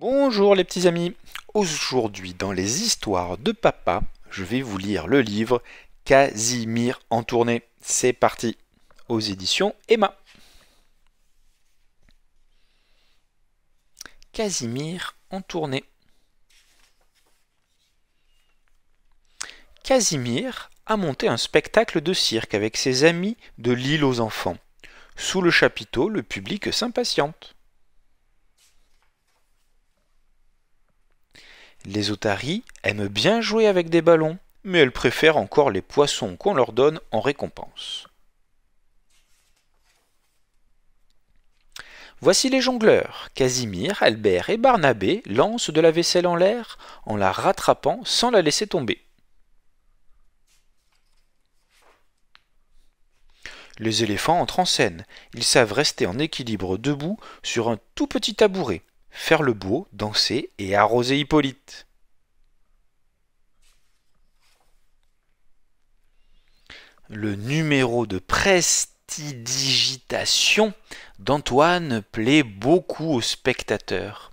Bonjour les petits amis. Aujourd'hui dans les histoires de papa, je vais vous lire le livre Casimir en tournée. C'est parti aux éditions Emma. Casimir en tournée. Casimir a monté un spectacle de cirque avec ses amis de l'île aux enfants. Sous le chapiteau, le public s'impatiente. Les otaries aiment bien jouer avec des ballons, mais elles préfèrent encore les poissons qu'on leur donne en récompense. Voici les jongleurs. Casimir, Albert et Barnabé lancent de la vaisselle en l'air en la rattrapant sans la laisser tomber. Les éléphants entrent en scène. Ils savent rester en équilibre debout sur un tout petit tabouret faire le beau, danser et arroser Hippolyte. Le numéro de prestidigitation d'Antoine plaît beaucoup aux spectateurs.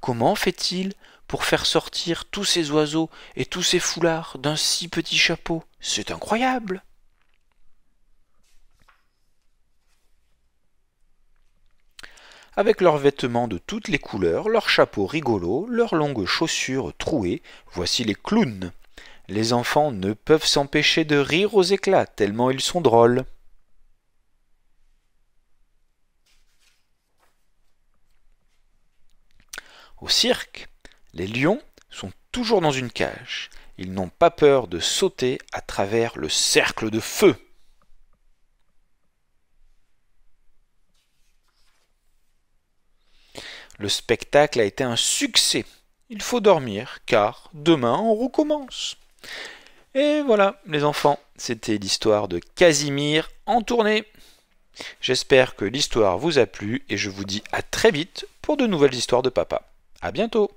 Comment fait-il pour faire sortir tous ces oiseaux et tous ces foulards d'un si petit chapeau C'est incroyable avec leurs vêtements de toutes les couleurs, leurs chapeaux rigolos, leurs longues chaussures trouées, voici les clowns. Les enfants ne peuvent s'empêcher de rire aux éclats, tellement ils sont drôles. Au cirque, les lions sont toujours dans une cage. Ils n'ont pas peur de sauter à travers le cercle de feu. Le spectacle a été un succès. Il faut dormir, car demain on recommence. Et voilà, les enfants, c'était l'histoire de Casimir en tournée. J'espère que l'histoire vous a plu et je vous dis à très vite pour de nouvelles histoires de papa. À bientôt!